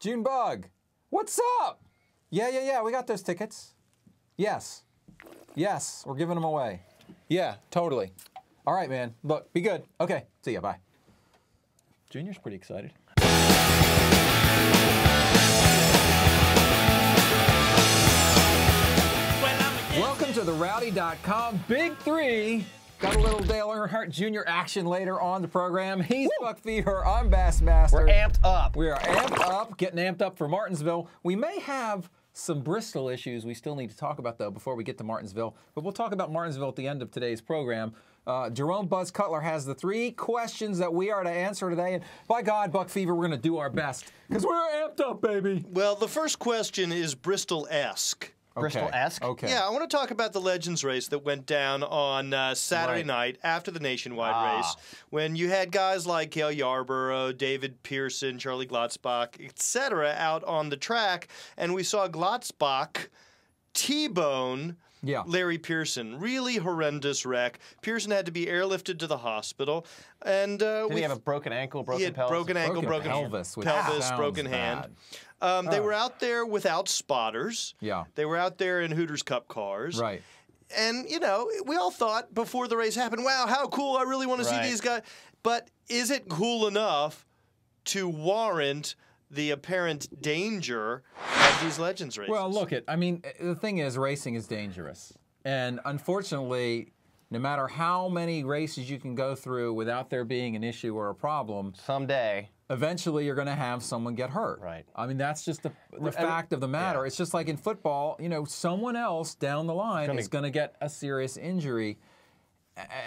June Bug, what's up? Yeah, yeah, yeah, we got those tickets. Yes. Yes, we're giving them away. Yeah, totally. All right, man. Look, be good. Okay, see ya. Bye. Junior's pretty excited. Welcome to the Rowdy.com Big Three Got a little Dale Earnhardt Jr. action later on the program. He's Woo! Buck Fever. I'm Bassmaster. We're amped up. We are amped up, getting amped up for Martinsville. We may have some Bristol issues we still need to talk about, though, before we get to Martinsville. But we'll talk about Martinsville at the end of today's program. Uh, Jerome Buzz Cutler has the three questions that we are to answer today. And by God, Buck Fever, we're going to do our best because we're amped up, baby. Well, the first question is Bristol esque. Okay. Bristol esque. Okay. Yeah, I want to talk about the Legends race that went down on uh, Saturday right. night after the nationwide ah. race, when you had guys like Cale Yarborough, David Pearson, Charlie Glotzbach, etc., out on the track, and we saw Glotzbach T-bone yeah. Larry Pearson. Really horrendous wreck. Pearson had to be airlifted to the hospital. And uh, we have a broken ankle, broken he had pelvis? Broken ankle, broken, broken pelvis, pelvis broken hand. Um, they were out there without spotters. Yeah. They were out there in Hooters Cup cars. Right. And, you know, we all thought before the race happened, wow, how cool. I really want right. to see these guys. But is it cool enough to warrant – the apparent danger of these legends races. Well, look it. I mean, eh, the thing is, racing is dangerous, and unfortunately, no matter how many races you can go through without there being an issue or a problem, someday eventually you're going to have someone get hurt. Right. I mean, that's just the, the fact of the matter. Yeah. It's just like in football, you know, someone else down the line gonna, is going to get a serious injury.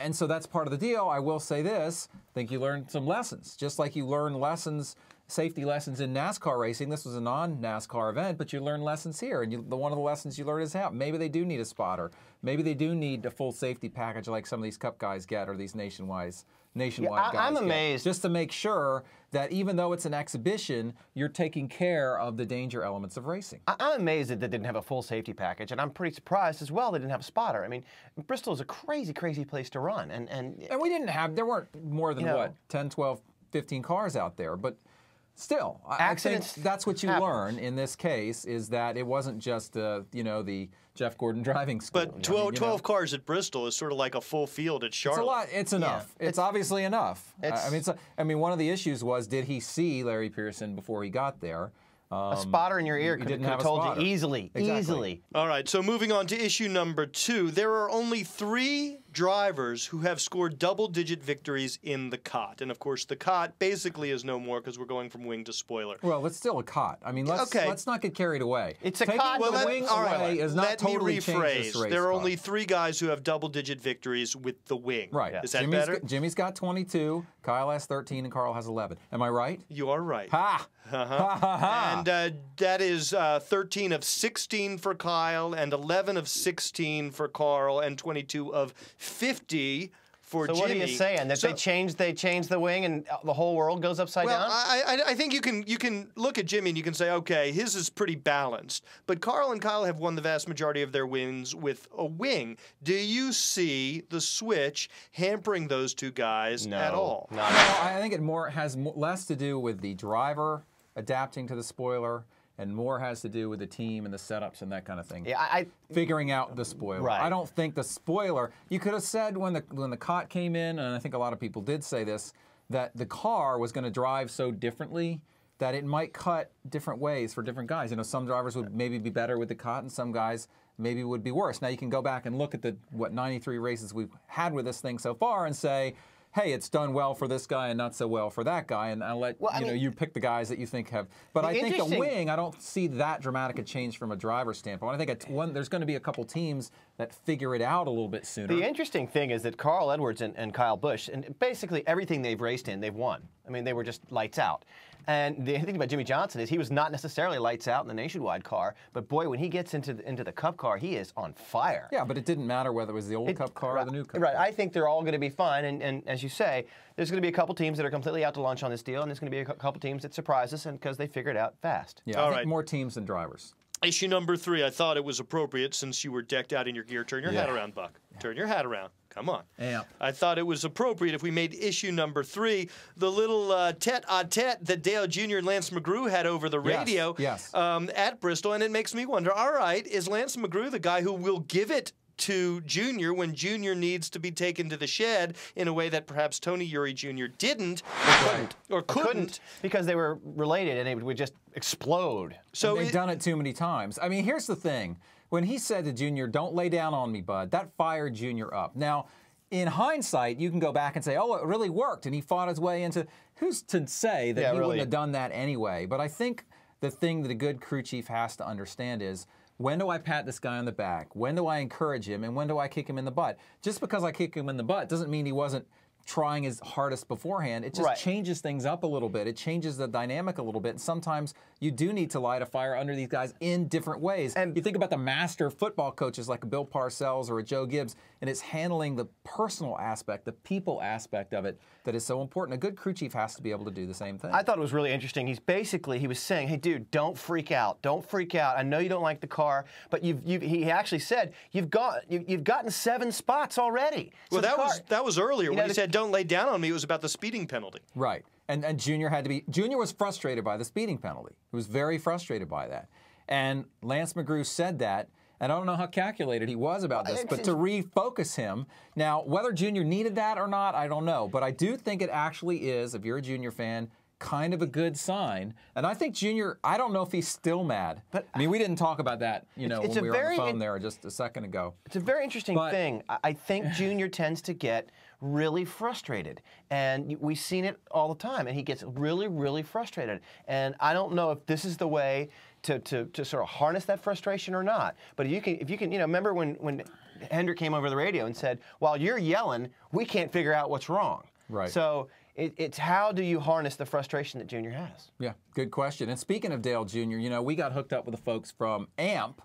And so that's part of the deal. I will say this I think you learned some lessons, just like you learn lessons safety lessons in NASCAR racing. This was a non-NASCAR event, but you learn lessons here. And you, the, one of the lessons you learn is how maybe they do need a spotter. Maybe they do need a full safety package like some of these Cup guys get or these nationwide nationwide yeah, I, guys. I'm amazed. Get, just to make sure that even though it's an exhibition, you're taking care of the danger elements of racing. I, am amazed that they didn't have a full safety package, and I'm pretty surprised as well they didn't have a spotter. I mean, Bristol is a crazy, crazy place to run, and and and we didn't have there weren't more than you know, what 10, 12, 15 cars out there, but still, Accidents I think that's what you happens. learn in this case is that it wasn't just uh, you know the Jeff Gordon driving school. But 12, I mean, 12 cars at Bristol is sort of like a full field at Charlotte. It's a lot. It's enough. Yeah. It's, it's, obviously enough. It's, I mean, a, I mean, one of the issues was did he see Larry Pearson before he got there? Um, a spotter in your ear could, have told spotter. you easily, exactly. easily. All right, so moving on to issue number two. There are only three drivers who have scored double digit victories in the cot. And of course, the cot basically is no more because we're going from wing to spoiler. Well, it's still a cot. I mean, let's, okay. let's not get carried away. It's a Taking cot. Well, the let, wing away is not let totally me rephrase. there are only three guys who have double digit victories with the wing. Right. Yeah. Is that Jimmy's better? Got, Jimmy's got 22, Kyle has 13, and Carl has 11. Am I right? You are right. Ha! Uh-huh. Ha, ha, ha. And uh, that is uh, 13 of 16 for Kyle, and 11 of 16 for Carl, and 22 of 50 for so Jimmy. what are you saying that so, they change they change the wing and the whole world goes upside well, down? I, I, I think you can you can look at Jimmy and you can say okay his is pretty balanced, but Carl and Kyle have won the vast majority of their wins with a wing. Do you see the switch hampering those two guys no, at all? No, I think it more has less to do with the driver adapting to the spoiler and more has to do with the team and the setups and that kind of thing. Yeah, I, figuring out the spoiler. Right. I don't think the spoiler. You could have said when the when the cot came in, and I think a lot of people did say this, that the car was going to drive so differently that it might cut different ways for different guys. You know, some drivers would maybe be better with the cot, and some guys maybe would be worse. Now you can go back and look at the what 93 races we've had with this thing so far and say hey, it's done well for this guy and not so well for that guy, and I'll let well, you mean, know you pick the guys that you think have. But I think the wing, I don't see that dramatic a change from a driver standpoint. I think one, there's going to be a couple teams that figure it out a little bit sooner. The interesting thing is that Carl Edwards and, and Kyle Busch, and basically everything they've raced in, they've won. I mean, they were just lights out. And the thing about Jimmy Johnson is he was not necessarily lights out in the nationwide car, but boy, when he gets into the, into the Cup car, he is on fire. Yeah, but it didn't matter whether it was the old it, Cup car right, or the new Cup. Right. Car. I think they're all going to be fine. And, and as you say, there's going to be a couple teams that are completely out to lunch on this deal, and there's going to be a couple teams that surprise us, because they figured out fast. Yeah, all I right. think more teams than drivers. Issue number three. I thought it was appropriate since you were decked out in your gear. Turn your yeah. hat around, Buck. Turn your hat around. Come on. Yeah. I thought it was appropriate if we made issue number three, the little uh, tete a tete that Dale Jr. and Lance McGrew had over the yes, radio yes. Um, at Bristol. And it makes me wonder all right, is Lance McGrew the guy who will give it to Junior when Junior needs to be taken to the shed in a way that perhaps Tony Yuri Jr. didn't right. or, couldn't. or couldn't. because they were related and it would just explode. So and they've it, done it too many times. I mean, here's the thing. When he said to Junior, "Don't lay down on me, bud," that fired Junior up. Now, in hindsight, you can go back and say, "Oh, it really worked," and he fought his way into. Who's to say that yeah, he really. wouldn't have done that anyway? But I think the thing that a good crew chief has to understand is when do I pat this guy on the back? When do I encourage him? And when do I kick him in the butt? Just because I kick him in the butt doesn't mean he wasn't trying his hardest beforehand. It just right. changes things up a little bit. It changes the dynamic a little bit. And sometimes you do need to light a fire under these guys in different ways. And you think about the master football coaches like Bill Parcells or a Joe Gibbs, and it's handling the personal aspect, the people aspect of it that is so important. A good crew chief has to be able to do the same thing. I thought it was really interesting. He's basically he was saying, "Hey, dude, don't freak out. Don't freak out. I know you don't like the car, but you've, you've he actually said you've got you, have gotten seven spots already. So well, that car, was that was earlier you know, when he said don't lay down on me. It was about the speeding penalty. Right. And and Junior had to be Junior was frustrated by the speeding penalty. He was very frustrated by that. And Lance McGrew said that. And I don't know how calculated he was about this, but to refocus him. Now, whether Junior needed that or not, I don't know. But I do think it actually is, if you're a Junior fan, kind of a good sign. And I think Junior, I don't know if he's still mad. But I mean, we didn't talk about that, you know, when we were very, on the phone there just a second ago. It's a very interesting but, thing. I think Junior tends to get really frustrated. And we've seen it all the time. And he gets really, really frustrated. And I don't know if this is the way to, to, to sort of harness that frustration or not. But if you can, if you can, you know, remember when, when Hendrick came over the radio and said, while you're yelling, we can't figure out what's wrong. Right. So it, it's how do you harness the frustration that Junior has? Yeah, good question. And speaking of Dale Jr., you know, we got hooked up with the folks from AMP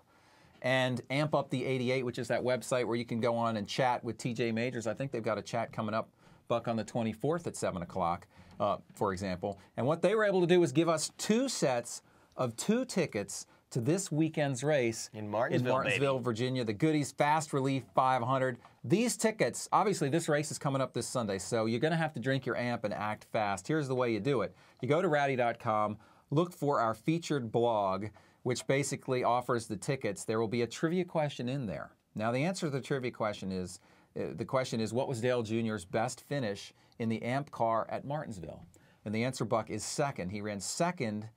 and Amp Up the 88, which is that website where you can go on and chat with TJ Majors. I think they've got a chat coming up, Buck, on the 24th at 7 o'clock, uh, for example. And what they were able to do was give us two sets of two tickets to this weekend's race in Martinsville, in Martinsville Virginia, the Goodies Fast Relief 500. These tickets, obviously, this race is coming up this Sunday, so you're going to have to drink your amp and act fast. Here's the way you do it you go to rowdy.com, look for our featured blog which basically offers the tickets, there will be a trivia question in there. Now, the answer to the trivia question is uh, the question is, what was Dale Jr.'s best finish in the AMP car at Martinsville? And the answer, Buck, is second. He ran second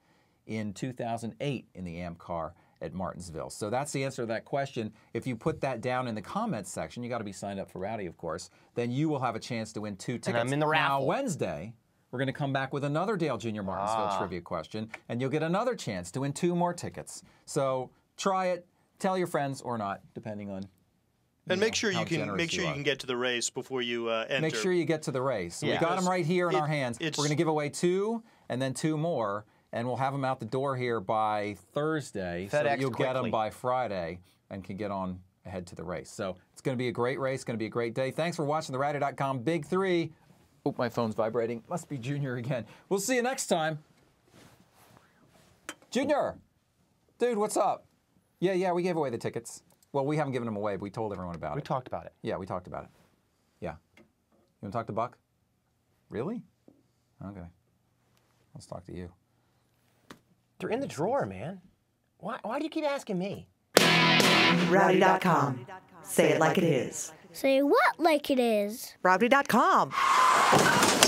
in 2008 in the AMP car at Martinsville. So that's the answer to that question. If you put that down in the comments section, you got to be signed up for Rowdy, of course, then you will have a chance to win two tickets. And I'm in the raffle. Now, Wednesday, we're going to come back with another Dale Jr. Martinsville ah. trivia question, and you'll get another chance to win two more tickets. So try it, tell your friends or not, depending on. And make know, sure you can make sure you, you can get to the race before you uh, enter. Make sure you get to the race. Yeah. We got them right here in it, our hands. We're going to give away two, and then two more, and we'll have them out the door here by Thursday. FedEx so you'll quickly. get them by Friday and can get on ahead to the race. So it's going to be a great race. Going to be a great day. Thanks for watching the Rider.com Big Three. Oop, my phone's vibrating. Must be Junior again. We'll see you next time. Junior! Dude, what's up? Yeah, yeah, we gave away the tickets. Well, we haven't given them away, but we told everyone about we it. We talked about it. Yeah, we talked about it. Yeah. You want to talk to Buck? Really? Okay. Let's talk to you. They're in the drawer, man. Why, why do you keep asking me? Rowdy.com. Say it like it is. Say what like it is? Rowdy.com. Thank you.